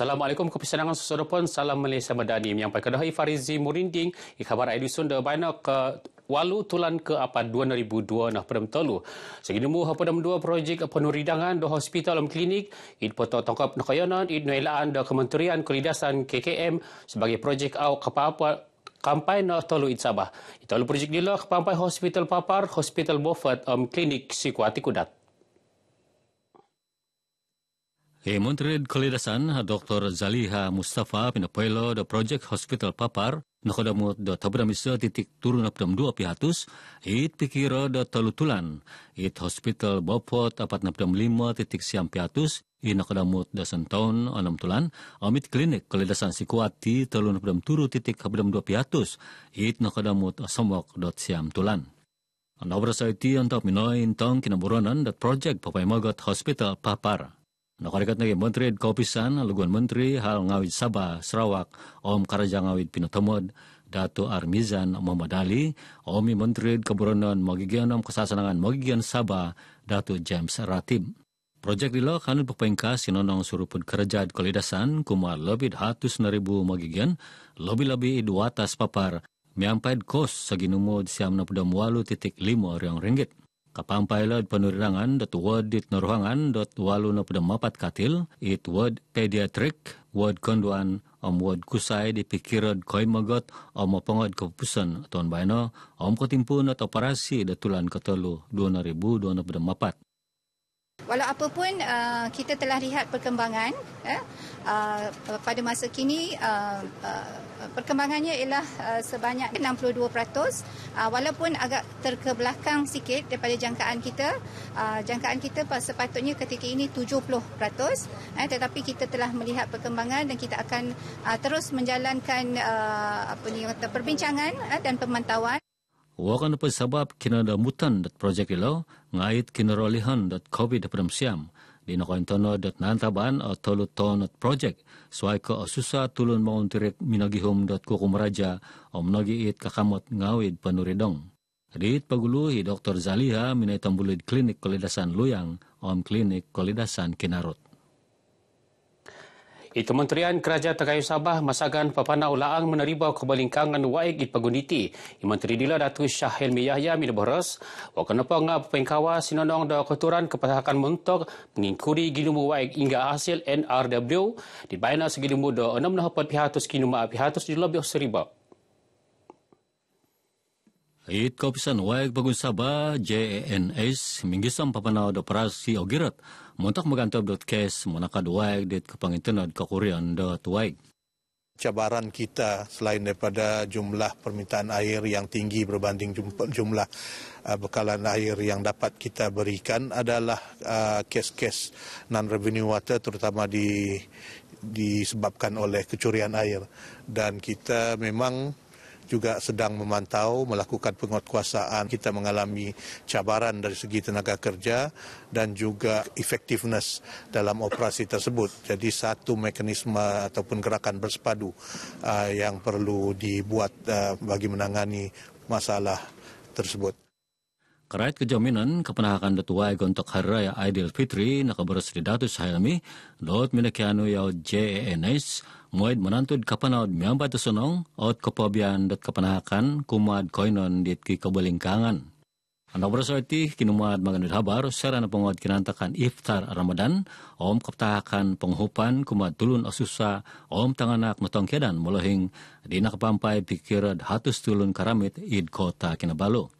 Assalamualaikum ke pesanan pun. Salam Malaysia Madani menyampaikan Dahi Farizi Murinding ikhabar edison dah banyak ke Walu tulan ke apa 2002 nah pada telu. Segini mu apa dalam dua projek penuridangan dah hospital dan klinik id foto tangkap nak nakayanan id nelayan dah kementerian kelidasan KKM sebagai projek apa apa kampai na tahu id Sabah. Itu projek ni lah kepapa hospital Papar, hospital Beaufort um, klinik Sikuati Kudat. E Montreal kalidasan Dr. Zaliha Mustafa pinapoylo do Project Hospital Papar na kadamot do tabramisa titik turun na pdam 2 pihatus it pikiro do talutulan it hospital Bopot apat na pdam 5 titik siam pihatus i na kadamot do sentaun anam tulan amit klinik kalidasan si kuati talun na pdam turu titik habdam dua pihatus it na kadamot asamok do siam tulan Anobrasa iti antap minoy intong kinaburanan dat project Papaymagat Hospital Papar. Nakarikat na Menteri at Kaupisan, Lugon Menteri, Hal Ngawid Sabah, Sarawak, Om Karaja Ngawid Pinatamod, Dato Armizan Muhammad Ali, Omi Menteri at Kaburanan Magigyan Om Kasasanangan Magigian Sabah, Dato James Ratib. Projek di lokan hanun pepengka sinonong surupud kerja di kolidasan kumar lebih hatus naribu magigyan, lebih-lebih dua tas papar, miampai kos seginumud siam napudam walu titik lima riang ringgit. Kapang pailad panurirangan dot wad dit naruhangan dat walu na pada mapat katil it word pediatric word konduan om word kusay di pikirad koy magot om mapangad kapusan aton bayano om katimpun at operasi datulan katalo dua na pada mapat. Walau apapun uh, kita telah lihat perkembangan eh, uh, pada masa kini uh, uh, perkembangannya ialah uh, sebanyak 62% uh, walaupun agak terkebelakang sikit daripada jangkaan kita uh, jangkaan kita sepatutnya ketika ini 70% eh, tetapi kita telah melihat perkembangan dan kita akan uh, terus menjalankan uh, apa ni perbincangan eh, dan pemantauan wakan apa sabab kina da mutan dat projek ilo ngait kina rolihan dat COVID dapat siam di nak dat nantaban atau luton dat projek suai ke susah tulun mau minagi home dat kukum meraja om nagi it kakamot ngawid penuridong. Rit pagulu hi Dr. Zaliha minai tambulid klinik kolidasan Luyang om klinik kolidasan Kinarut. Kementerian Kerajaan Terkayu Sabah masakan Papana Ulaang menerima kebalingkangan waik di Pagunditi. Menteri Dila Datuk Syah Helmi Yahya min Boros, wakanapa nga pengkawa sinonong da keturan kepatahakan mentok mengingkuri gilumu waik hingga hasil NRW di baina segilumu da enam nahapat pihatus kinuma pihatus di lebih seribu. It kapisan waik bagun sabah JNS minggisam papanaw do operasi ogirat montak magantob dot kes monakad waik dit kapangintunod ka Korean dot waik. Cabaran kita selain daripada jumlah permintaan air yang tinggi berbanding jumlah uh, bekalan air yang dapat kita berikan adalah uh, kes-kes non-revenue water terutama di disebabkan oleh kecurian air dan kita memang juga sedang memantau, melakukan penguatkuasaan. Kita mengalami cabaran dari segi tenaga kerja dan juga effectiveness dalam operasi tersebut. Jadi satu mekanisme ataupun gerakan bersepadu uh, yang perlu dibuat uh, bagi menangani masalah tersebut. Kerait kejaminan kepenahakan detua gontok hari raya Aidil Fitri nakabaras di datus hayami dot Minakianu yao JNS e Muaid menantud kapanaud miamba tesunong, out kepobian dat kapanahakan, kumad koinon dit ki kabalingkangan. Anak kini kinumad magandud habar, serana penguat kinantakan iftar Ramadan, om kaptahakan penghupan, kumad tulun asusa, om tanganak di nak dinakapampai pikirad hatus tulun karamit id kota kinabalo.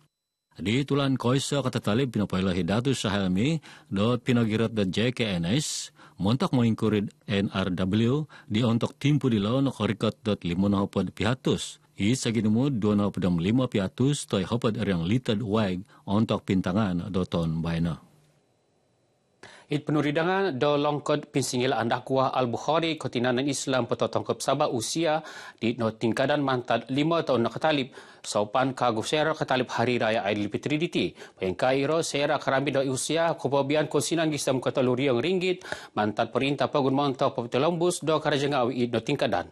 Di tulan koisa kata talib pinapailahi datu sahelmi, dot pinagirat dan JKNS, montok mo inkurid NRW di ontok timpu di lawan no korikot dot limon hopod pihatus. I sa ginumu dua na hopod lima pihatus toy hopod riang litad waig ontok pintangan doton bayna. It penuh ridangan do longkot pinsingil anda Al-Bukhari ketinanan Islam petotongkep Sabah usia di no tingkadan mantad lima tahun nak talib sopan kagu sera ketalib hari raya Aidilfitri diti. Pengka iro sera kerambi do usia kubabian konsinan gisam kata luri ringgit mantad perintah pagun mantau pepitulambus do karajengawi it no tingkadan.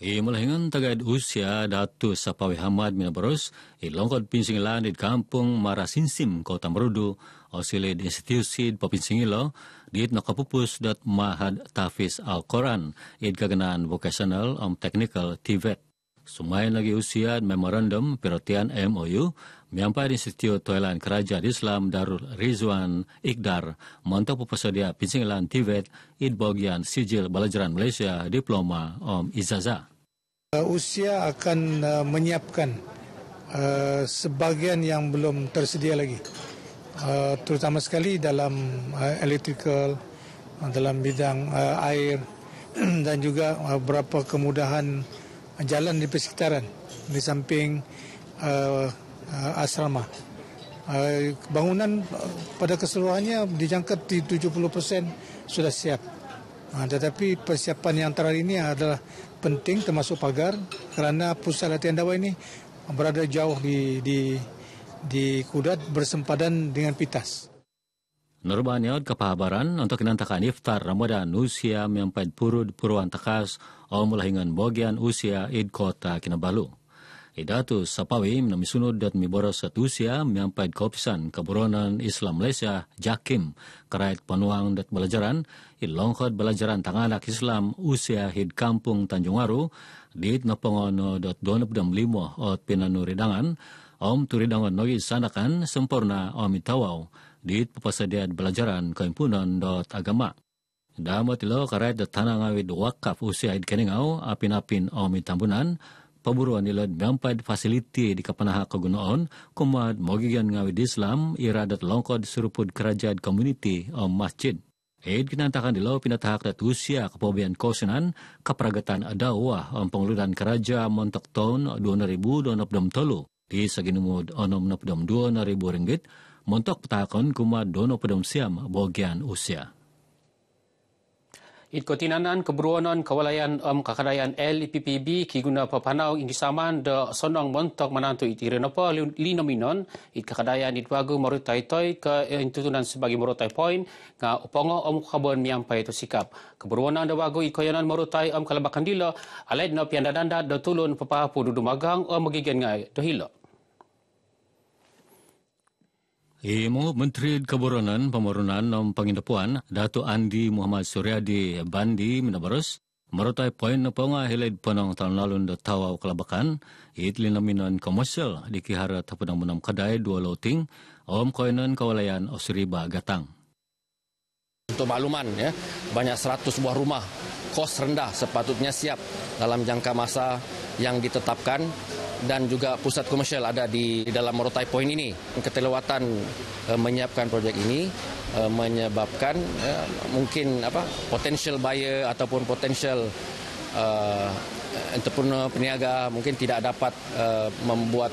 I eh, malahingan tagad usia datu Sapawi Hamad Minabaros i eh, longkot pinsingilan di kampung Marasinsim, Kota Merudu o di institusi di papinsingilo di nakapupus dat mahad tafis al-Quran i kagenaan vocational om technical TVET. Semain lagi usia memorandum perhatian MOU, Miampai di Setia Toilan Kerajaan Islam Darul Rizwan Iqdar, mantap pepersedia pinsingilan Tibet, idbogian sijil balajaran Malaysia, diploma Om Izaza. Uh, usia akan uh, menyiapkan uh, sebagian yang belum tersedia lagi. Uh, terutama sekali dalam uh, electrical, uh, dalam bidang uh, air dan juga uh, berapa kemudahan jalan di persekitaran di samping uh, uh, asrama. Uh, bangunan uh, pada keseluruhannya dijangka di 70% sudah siap. Uh, tetapi persiapan yang terakhir ini adalah penting termasuk pagar kerana pusat latihan dawai ini berada jauh di di di Kudat bersempadan dengan Pitas. Nurbanya kepahabaran untuk kenantakan iftar Ramadan usia mempaid purud puruan takas atau mulai dengan bagian usia id kota Kinabalu. Idatu sapawi menemui sunud dan miboros satu usia mempaid kopisan keburonan Islam Malaysia Jakim kerait penuang dan belajaran ilongkot belajaran tanganak Islam usia id kampung Tanjung Aru di nopongono dot donop dan limo ot pinanuridangan om turidangan nogi sanakan sempurna omitawau di pepasadian belajaran kehimpunan dot agama. Dan matilo karet de tanang awit wakaf usia id keningau apin-apin o mitambunan, pemburuan ilad miampai fasiliti di kapanaha kegunaan, kumad mogigian ngawit Islam ira dat longkod seruput kerajaan komuniti o masjid. Ed kinantakan di law pinatahak dat usia kepobian kosinan kapragatan adawah o pengeludan keraja montok tahun 2000 donop dom tolu di saginumud onom nop dom 2000 ringgit, montok petakon kuma dono pedom siam bogian usia. It kotinanan keberuanan kewalayan am kakadayan LPPB kiguna papanau ini saman de sonong montok menantu it irenopo lino minon it kakadayan it wagu marutai toy ke eh, intutunan sebagai marutai point nga upongo om um, kabon miampai itu sikap. Keberuanan de wagu it koyanan marutai am um, kalabakan dilo alaid no piandadanda de tulun papahapu dudumagang om um, ngai ngay dohilo. Imo Menteri Keburunan Pemurunan Nom Pengindepuan Datuk Andi Muhammad Suryadi Bandi Minabarus merutai poin nepunga hilid penang tahun lalu da tawau kelabakan itli naminan komersial di kihara tapunang munam kedai dua loting om koinan kawalayan Osriba Gatang. Untuk makluman, ya, banyak 100 buah rumah kos rendah sepatutnya siap dalam jangka masa yang ditetapkan dan juga pusat komersial ada di dalam Morotai Point ini. Ketelewatan uh, menyiapkan projek ini uh, menyebabkan uh, mungkin apa potensial buyer ataupun potensial uh, entrepreneur peniaga mungkin tidak dapat uh, membuat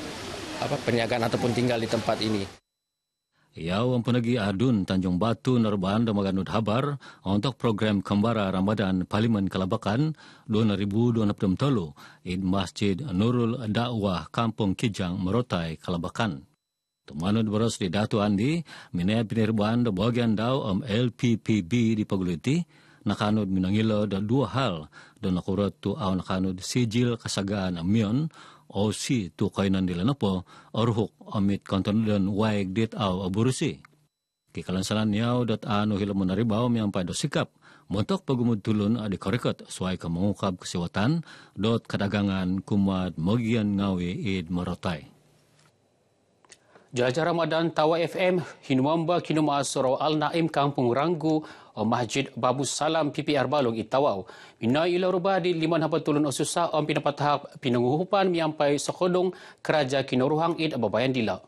apa peniagaan ataupun tinggal di tempat ini. Iau mempunyai adun Tanjung Batu Norban dan Maganud Habar untuk program Kembara Ramadan Parlimen Kelabakan 2023 di Masjid Nurul Da'wah Kampung Kijang Merotai Kelabakan. Tumanud beras di Datu Andi, minyak penerbaan di bagian dau om LPPB di Paguliti, nakanod minangila da dua hal da nakurat tu aw nakanod sijil kasagaan amion o si tu kainan nila na po arhuk amit kantanudan waig dit aw aburusi. Kikalansalan niyaw dat ano hilamun na ribaw miyang paido sikap Muntok pagumudtulon adi karikot suway ka mangukab kasiwatan dot kadagangan kumad magian ngawi id marotay. Jelajah Ramadan Tawa FM Hinumamba Kinuma Surau Al Naim Kampung Ranggu eh, Masjid Babu Salam PPR Balong Itawau Mina Ila Ruba di Liman Hapa Tulun Osusa Om Pinapatah Pinanguhupan Miampai Sokodong Keraja Kinuruhang Id Babayan Dila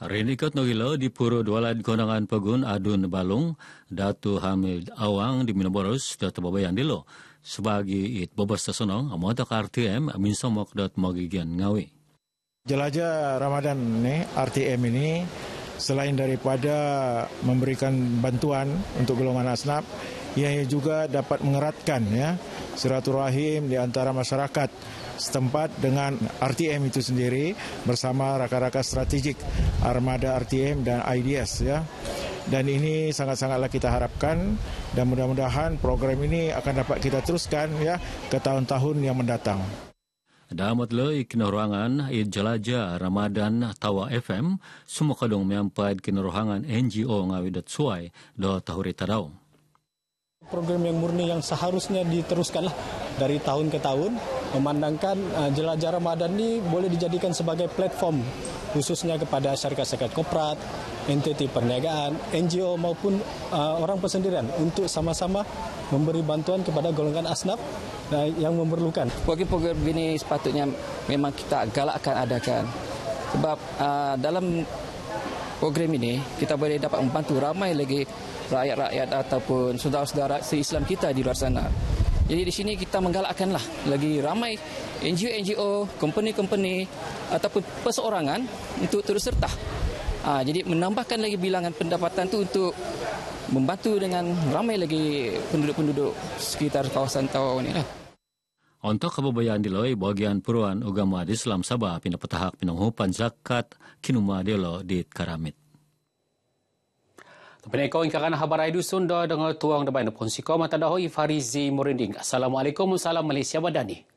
Renikot Nogilo di Puro Dualan konangan Pegun Adun Balung Datu Hamid Awang di Minaboros Datu Babayan Dilo Sebagai it Bobas Tasonong Amata RTM Minsomok Dat Magigian Ngawi Jelajah Ramadan ini, RTM ini, selain daripada memberikan bantuan untuk golongan asnaf, ia juga dapat mengeratkan ya silaturahim di antara masyarakat setempat dengan RTM itu sendiri bersama rakan-rakan strategik Armada RTM dan IDS ya. Dan ini sangat-sangatlah kita harapkan dan mudah-mudahan program ini akan dapat kita teruskan ya ke tahun-tahun yang mendatang. Damat le ikna ruangan ia e jelaja Ramadan Tawa FM semua kadung meampai ikna ruangan NGO ngawi dat suai do tahuri tadau. Program yang murni yang seharusnya diteruskanlah dari tahun ke tahun memandangkan eh, jelajah Ramadan ini boleh dijadikan sebagai platform khususnya kepada syarikat-syarikat korporat, entiti perniagaan, NGO maupun uh, orang persendirian untuk sama-sama memberi bantuan kepada golongan asnaf uh, yang memerlukan. Bagi program ini sepatutnya memang kita galakkan adakan. Sebab uh, dalam program ini kita boleh dapat membantu ramai lagi rakyat-rakyat ataupun saudara-saudara se-Islam kita di luar sana. Jadi di sini kita menggalakkanlah lagi ramai NGO-NGO, company-company ataupun perseorangan untuk terus serta Aa, ah, jadi menambahkan lagi bilangan pendapatan tu untuk membantu dengan ramai lagi penduduk-penduduk sekitar kawasan Tawau ini. Lah. Untuk kebebayaan diloi bagian puruan agama Islam Sabah pina petahak penanghupan zakat kinuma dilo di Karamit. Tapi kau ingkaran habar ai dusun dengan tuang depan bain pun dahoi Farizi Murinding. Assalamualaikum salam Malaysia Badani.